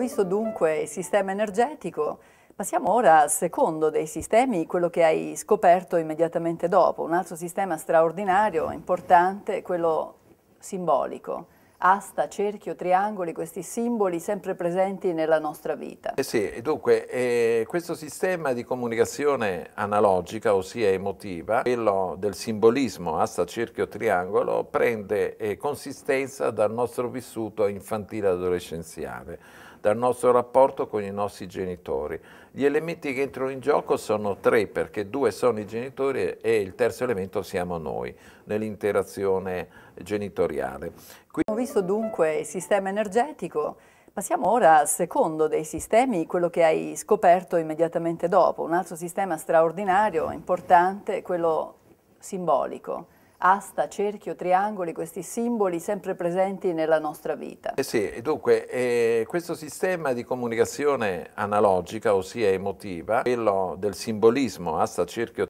Abbiamo visto dunque il sistema energetico, passiamo ora al secondo dei sistemi, quello che hai scoperto immediatamente dopo, un altro sistema straordinario, importante, quello simbolico asta, cerchio, triangoli, questi simboli sempre presenti nella nostra vita. Eh sì, dunque eh, questo sistema di comunicazione analogica, ossia emotiva, quello del simbolismo asta, cerchio, triangolo, prende eh, consistenza dal nostro vissuto infantile adolescenziale, dal nostro rapporto con i nostri genitori. Gli elementi che entrano in gioco sono tre, perché due sono i genitori e il terzo elemento siamo noi, nell'interazione genitoriale. Abbiamo visto dunque il sistema energetico, passiamo ora al secondo dei sistemi, quello che hai scoperto immediatamente dopo, un altro sistema straordinario, importante, quello simbolico. Asta, cerchio, triangoli, questi simboli sempre presenti nella nostra vita. Eh sì, dunque eh, questo sistema di comunicazione analogica, ossia emotiva, quello del simbolismo, asta, cerchio,